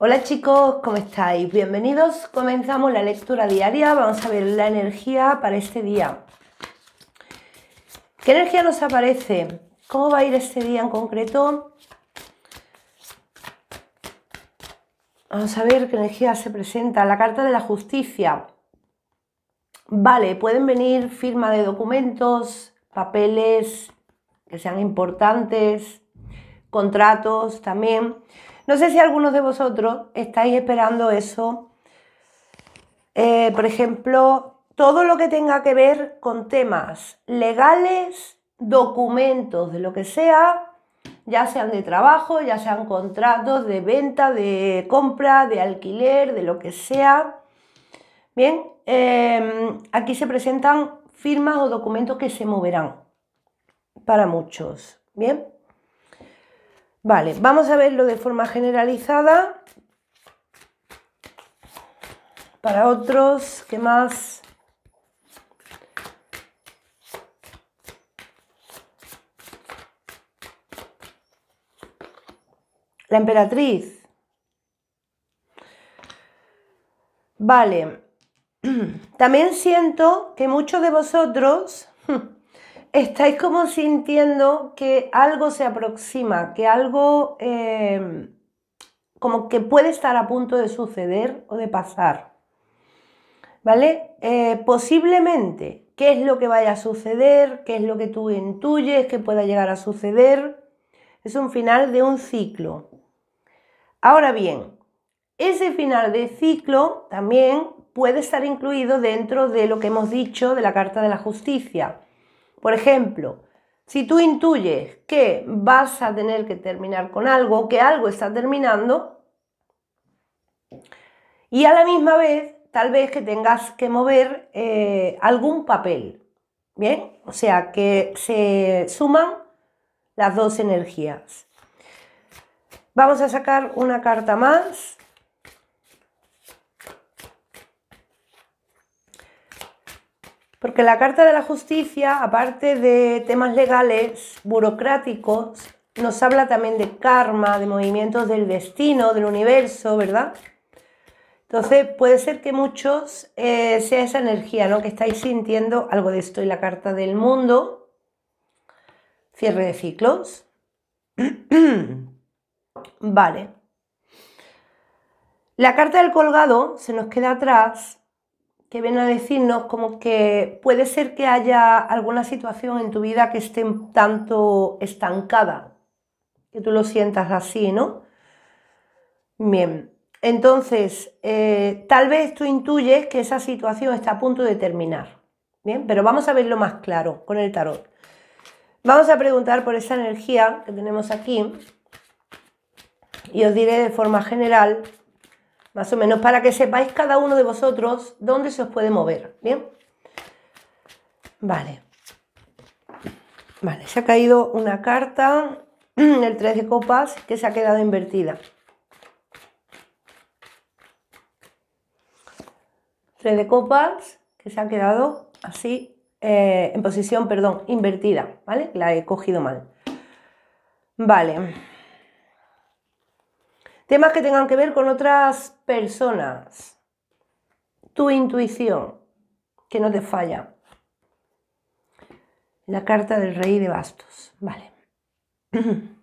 Hola chicos, ¿cómo estáis? Bienvenidos. Comenzamos la lectura diaria. Vamos a ver la energía para este día. ¿Qué energía nos aparece? ¿Cómo va a ir este día en concreto? Vamos a ver qué energía se presenta. La carta de la justicia. Vale, pueden venir firma de documentos, papeles que sean importantes, contratos también. No sé si algunos de vosotros estáis esperando eso. Eh, por ejemplo, todo lo que tenga que ver con temas legales, documentos, de lo que sea, ya sean de trabajo, ya sean contratos de venta, de compra, de alquiler, de lo que sea. Bien, em, aquí se presentan firmas o documentos que se moverán para muchos. Bien. Vale, vamos a verlo de forma generalizada. Para otros, ¿qué más? La emperatriz. Vale. También siento que muchos de vosotros estáis como sintiendo que algo se aproxima, que algo eh, como que puede estar a punto de suceder o de pasar. ¿Vale? Eh, posiblemente, ¿qué es lo que vaya a suceder? ¿Qué es lo que tú intuyes que pueda llegar a suceder? Es un final de un ciclo. Ahora bien, ese final de ciclo también puede estar incluido dentro de lo que hemos dicho de la Carta de la Justicia. Por ejemplo, si tú intuyes que vas a tener que terminar con algo, que algo está terminando, y a la misma vez tal vez que tengas que mover eh, algún papel, ¿bien? O sea, que se suman las dos energías. Vamos a sacar una carta más. Porque la Carta de la Justicia, aparte de temas legales, burocráticos, nos habla también de karma, de movimientos del destino, del universo, ¿verdad? Entonces puede ser que muchos eh, sea esa energía, ¿no? Que estáis sintiendo algo de esto y la carta del mundo, cierre de ciclos. vale. La carta del colgado se nos queda atrás que ven a decirnos como que puede ser que haya alguna situación en tu vida que esté un tanto estancada, que tú lo sientas así, ¿no? Bien, entonces, eh, tal vez tú intuyes que esa situación está a punto de terminar, ¿bien? Pero vamos a verlo más claro con el tarot. Vamos a preguntar por esa energía que tenemos aquí y os diré de forma general más o menos para que sepáis cada uno de vosotros dónde se os puede mover, ¿bien? Vale. Vale, se ha caído una carta, el 3 de copas, que se ha quedado invertida. 3 de copas, que se ha quedado así, eh, en posición, perdón, invertida, ¿vale? La he cogido mal. Vale. Temas que tengan que ver con otras personas. Tu intuición, que no te falla. La carta del rey de bastos. Vale.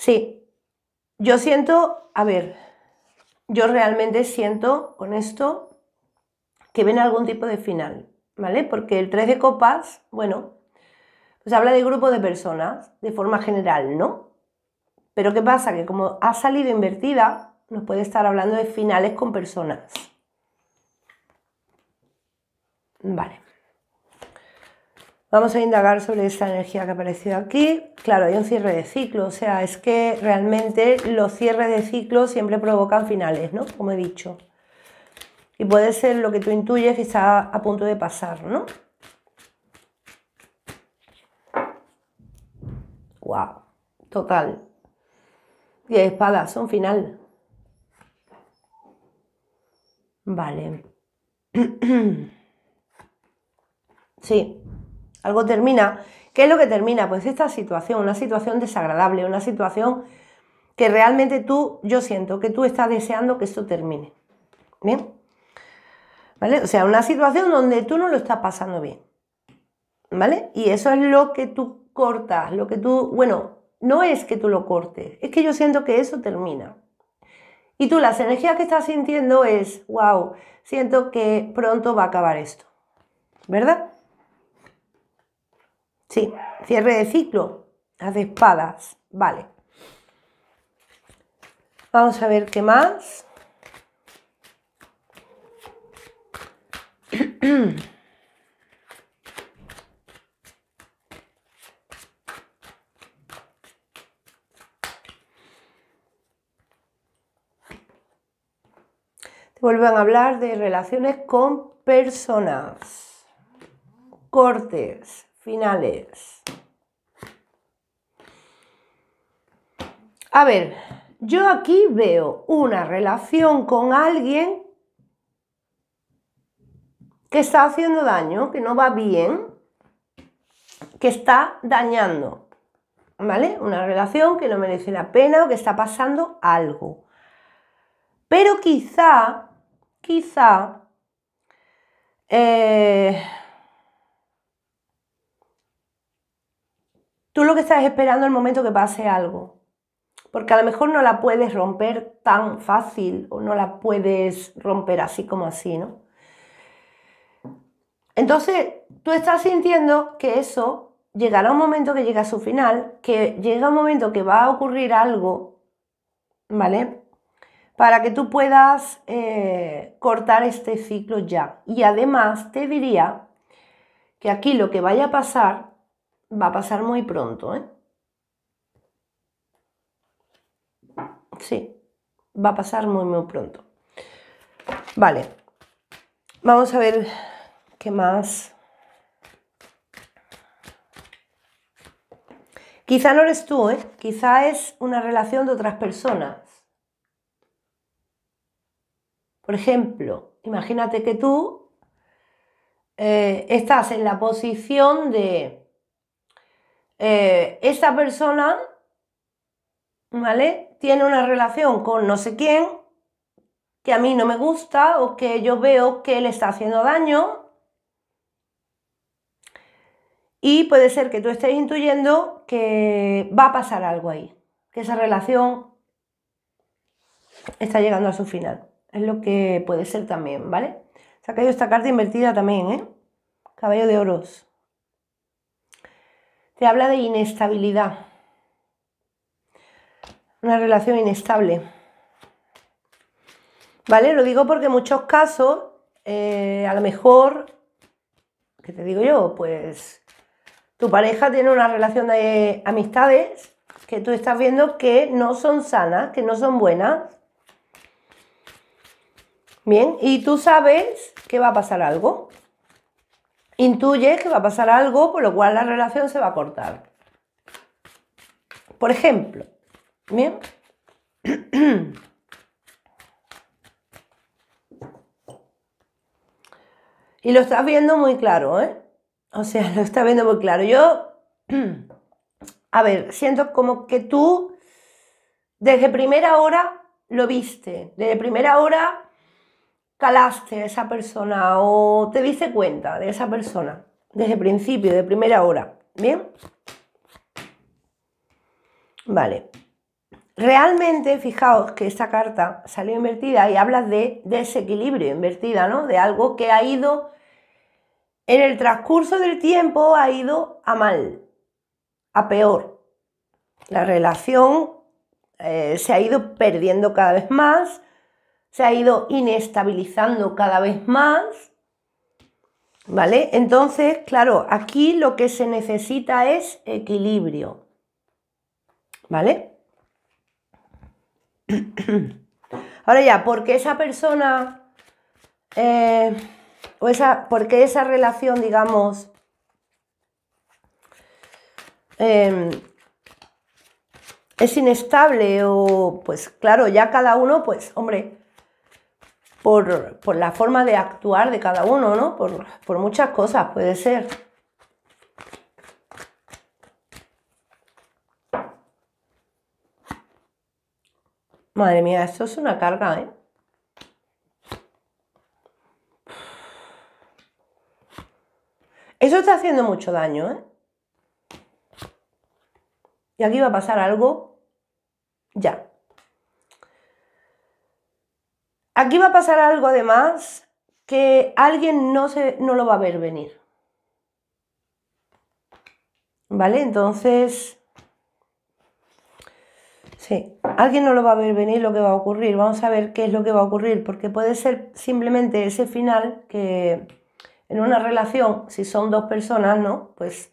Sí, yo siento, a ver, yo realmente siento con esto que ven algún tipo de final, ¿vale? Porque el tres de copas, bueno, pues habla de grupo de personas de forma general, ¿no? Pero ¿qué pasa? Que como ha salido invertida, nos puede estar hablando de finales con personas. Vale. Vamos a indagar sobre esta energía que ha aparecido aquí. Claro, hay un cierre de ciclo, o sea, es que realmente los cierres de ciclo siempre provocan finales, ¿no? Como he dicho. Y puede ser lo que tú intuyes que está a punto de pasar, ¿no? ¡Wow! Total y espadas, son final. Vale. Sí, algo termina. ¿Qué es lo que termina? Pues esta situación, una situación desagradable, una situación que realmente tú, yo siento que tú estás deseando que esto termine. ¿Bien? ¿Vale? O sea, una situación donde tú no lo estás pasando bien. ¿Vale? Y eso es lo que tú cortas, lo que tú, bueno, no es que tú lo cortes, es que yo siento que eso termina. Y tú las energías que estás sintiendo es, wow, siento que pronto va a acabar esto. ¿Verdad? Sí, cierre de ciclo, las de espadas, vale. Vamos a ver qué más. Vuelvan a hablar de relaciones con personas, cortes, finales. A ver, yo aquí veo una relación con alguien que está haciendo daño, que no va bien, que está dañando, ¿vale? Una relación que no merece la pena o que está pasando algo. Pero quizá quizá eh, tú lo que estás esperando es el momento que pase algo. Porque a lo mejor no la puedes romper tan fácil o no la puedes romper así como así, ¿no? Entonces, tú estás sintiendo que eso llegará un momento que llega a su final, que llega un momento que va a ocurrir algo, ¿vale? para que tú puedas eh, cortar este ciclo ya. Y además te diría que aquí lo que vaya a pasar va a pasar muy pronto. ¿eh? Sí, va a pasar muy, muy pronto. Vale, vamos a ver qué más. Quizá no eres tú, ¿eh? quizá es una relación de otras personas. Por ejemplo, imagínate que tú eh, estás en la posición de eh, esta esa persona, ¿vale? Tiene una relación con no sé quién que a mí no me gusta o que yo veo que le está haciendo daño. Y puede ser que tú estés intuyendo que va a pasar algo ahí, que esa relación está llegando a su final. Es lo que puede ser también, ¿vale? Se ha caído esta carta invertida también, ¿eh? Caballo de oros. Te habla de inestabilidad. Una relación inestable. ¿Vale? Lo digo porque en muchos casos, eh, a lo mejor, ¿qué te digo yo? Pues tu pareja tiene una relación de amistades que tú estás viendo que no son sanas, que no son buenas, Bien, y tú sabes que va a pasar algo. Intuyes que va a pasar algo, por lo cual la relación se va a cortar. Por ejemplo, bien. Y lo estás viendo muy claro, ¿eh? O sea, lo estás viendo muy claro. Yo, a ver, siento como que tú desde primera hora lo viste. Desde primera hora calaste a esa persona o te diste cuenta de esa persona desde el principio, de primera hora. ¿Bien? Vale. Realmente, fijaos que esta carta salió invertida y habla de desequilibrio invertida, ¿no? De algo que ha ido, en el transcurso del tiempo, ha ido a mal, a peor. La relación eh, se ha ido perdiendo cada vez más se ha ido inestabilizando cada vez más. ¿Vale? Entonces, claro, aquí lo que se necesita es equilibrio. ¿Vale? Ahora ya, porque esa persona eh, o esa, porque esa relación, digamos, em, es inestable o pues claro, ya cada uno, pues hombre, por, la forma de actuar de cada uno, ¿no? Por, por muchas cosas puede ser. Madre mía, esto es una carga, ¿eh? Eso está haciendo mucho daño, ¿eh? Y aquí va a pasar algo ya. Aquí va a pasar algo además que alguien no, se, no lo va a ver venir. ¿Vale? Entonces, sí, alguien no lo va a ver venir lo que va a ocurrir. Vamos a ver qué es lo que va a ocurrir, porque puede ser simplemente ese final que en una relación, si son dos personas, ¿no? Pues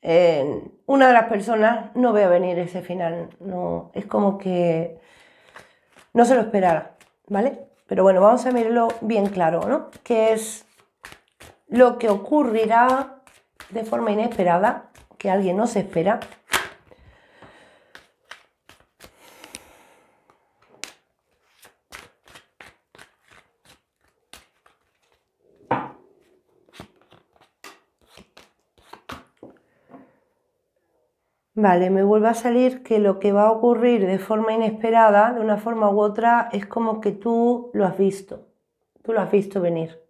eh, una de las personas no ve a venir ese final, no, es como que no se lo esperara. ¿vale? Pero bueno, vamos a verlo bien claro, ¿no? Que es lo que ocurrirá de forma inesperada, que alguien no se espera, Vale, me vuelve a salir que lo que va a ocurrir de forma inesperada, de una forma u otra, es como que tú lo has visto. Tú lo has visto venir.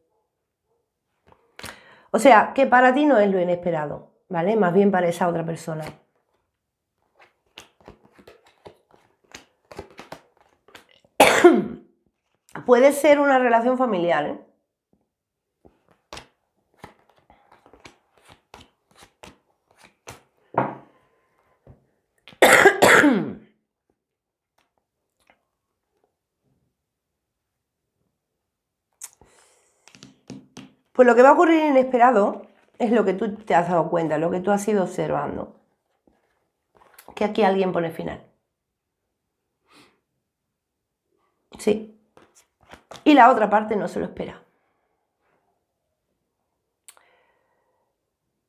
O sea, que para ti no es lo inesperado, ¿vale? Más bien para esa otra persona. Puede ser una relación familiar, ¿eh? Pues lo que va a ocurrir inesperado es lo que tú te has dado cuenta, lo que tú has ido observando. Que aquí alguien pone final. Sí. Y la otra parte no se lo espera.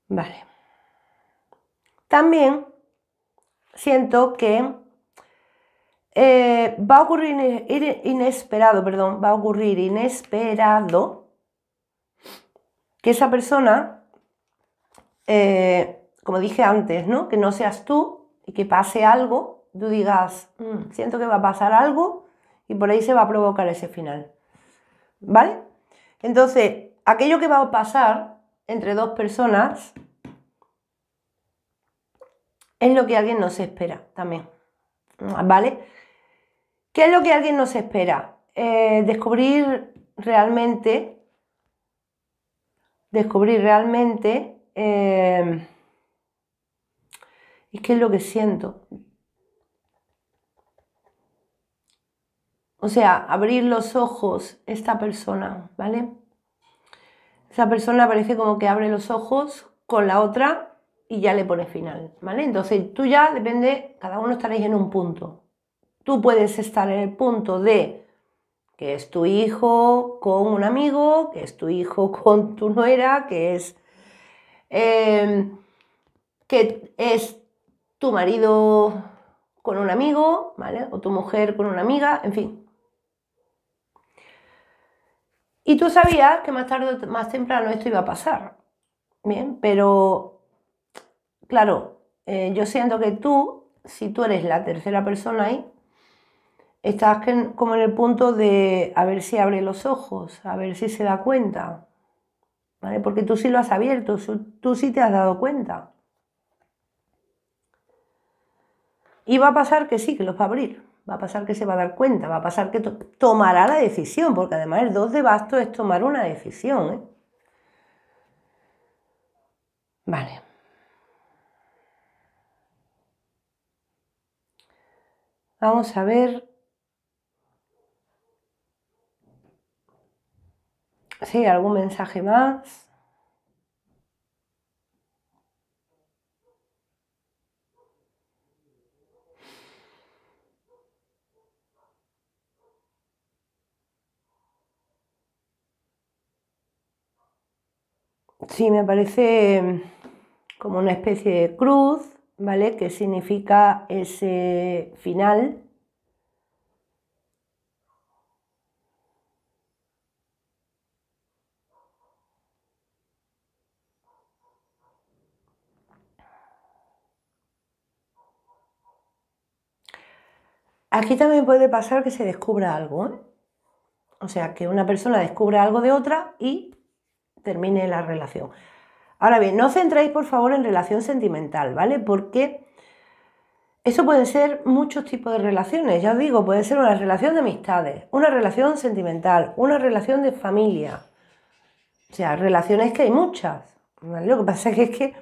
Vale. También siento que eh, va a ocurrir inesperado, perdón, va a ocurrir inesperado que esa persona, eh, como dije antes, ¿no? que no seas tú y que pase algo, tú digas, mm, mm. siento que va a pasar algo y por ahí se va a provocar ese final. ¿Vale? Entonces, aquello que va a pasar entre dos personas es lo que alguien nos espera también. ¿Vale? ¿Qué es lo que alguien nos espera? Eh, descubrir realmente descubrir realmente em, qué es lo que siento. O sea, abrir los ojos esta persona, ¿vale? Esa persona parece como que abre los ojos con la otra y ya le pone final, ¿vale? Entonces tú ya depende, cada uno estaréis en un punto. Tú puedes estar en el punto de que es tu hijo con un amigo, que es tu hijo con tu nuera, que es, em, que es tu marido con un amigo, ¿vale? O tu mujer con una amiga, en fin. Y tú sabías que más tarde o más temprano esto iba a pasar. Bien, pero claro, eh, yo siento que tú, si tú eres la tercera persona ahí, estás como en el punto de a ver si abre los ojos, a ver si se da cuenta. ¿Vale? Porque tú sí lo has abierto, tú sí te has dado cuenta. Y va a pasar que sí, que los va a abrir. Va a pasar que se va a dar cuenta, va a pasar que tomará la decisión, porque además el 2 de bastos es tomar una decisión. ¿eh? Vale. Vamos a ver Sí, algún mensaje más. Sí, me parece mm, como una especie de cruz, ¿vale? Que significa ese final Aquí también puede pasar que se descubra algo, ¿eh? O sea, que una persona descubra algo de otra y termine la relación. Ahora bien, no os por favor en relación sentimental, ¿vale? Porque eso pueden ser muchos tipos de relaciones, ya os digo, puede ser una relación de amistades, una relación sentimental, una relación de familia. O sea, relaciones que hay muchas. Lo que pasa es que,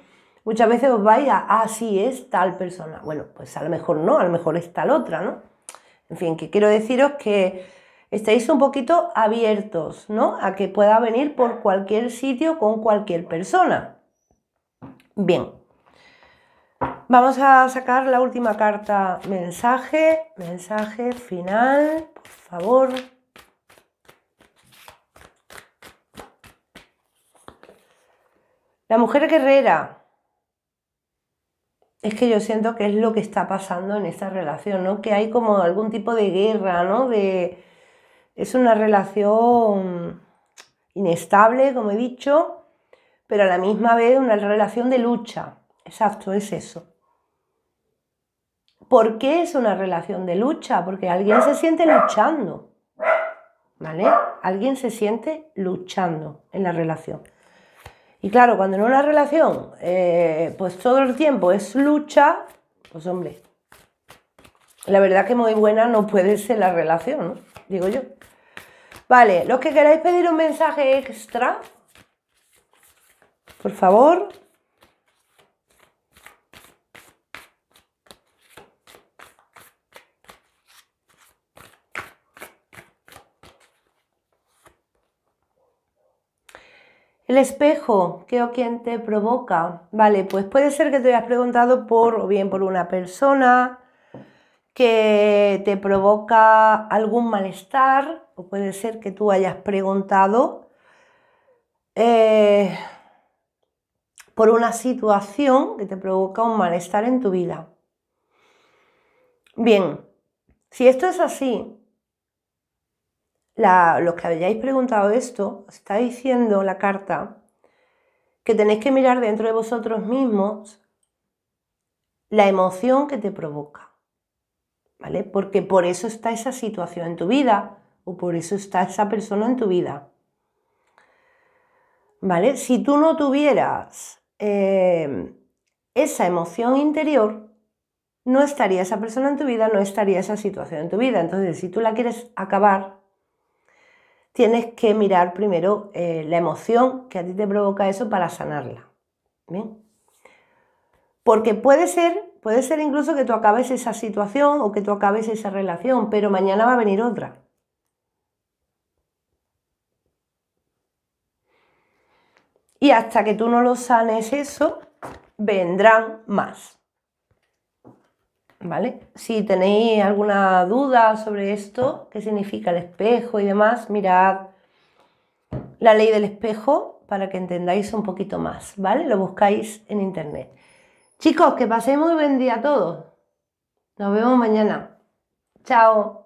muchas veces os vais a, ah, es tal persona. Bueno, pues a lo mejor no, a lo mejor es tal otra, ¿no? En fin, que quiero deciros que estáis un poquito abiertos, ¿no? A que pueda venir por cualquier sitio con cualquier persona. Bien. Vamos a sacar la última carta, mensaje, mensaje final, por favor. La mujer guerrera, es que yo siento que es lo que está pasando en esta relación, ¿no? Que hay como algún tipo de guerra, ¿no? es una relación inestable, como he dicho, pero a la misma vez una relación de lucha. Exacto, es eso. ¿Por qué es una relación de lucha? Porque alguien se siente luchando, ¿vale? Alguien se siente luchando en la relación. Y claro, cuando en una relación, eh, pues todo el tiempo es lucha, pues hombre, la verdad que muy buena no puede ser la relación, digo yo. Vale, los que queráis pedir un mensaje extra, por favor, El espejo, ¿qué o quién te provoca? Vale, pues puede ser que te hayas preguntado por o bien por una persona que te provoca algún malestar, o puede ser que tú hayas preguntado eh, por una situación que te provoca un malestar en tu vida. Bien, si esto es así, los que hayáis preguntado esto, está diciendo la carta que tenéis que mirar dentro de vosotros mismos la emoción que te provoca, ¿vale? Porque por eso está esa situación en tu vida o por eso está esa persona en tu vida, ¿vale? Si tú no tuvieras em, esa emoción interior, no estaría esa persona en tu vida, no estaría esa situación en tu vida. Entonces, si tú la quieres acabar, tienes que mirar primero eh, la emoción que a ti te provoca eso para sanarla. Porque puede ser, puede ser incluso que tú acabes esa situación o que tú acabes esa relación, pero mañana va a venir otra. Y hasta que tú no lo sanes eso, vendrán más. ¿vale? Si tenéis alguna duda sobre esto, qué significa el espejo y demás, mirad la ley del espejo para que entendáis un poquito más, ¿vale? Lo buscáis en internet. Chicos, que paséis muy buen día a todos. Nos vemos mañana. Chao.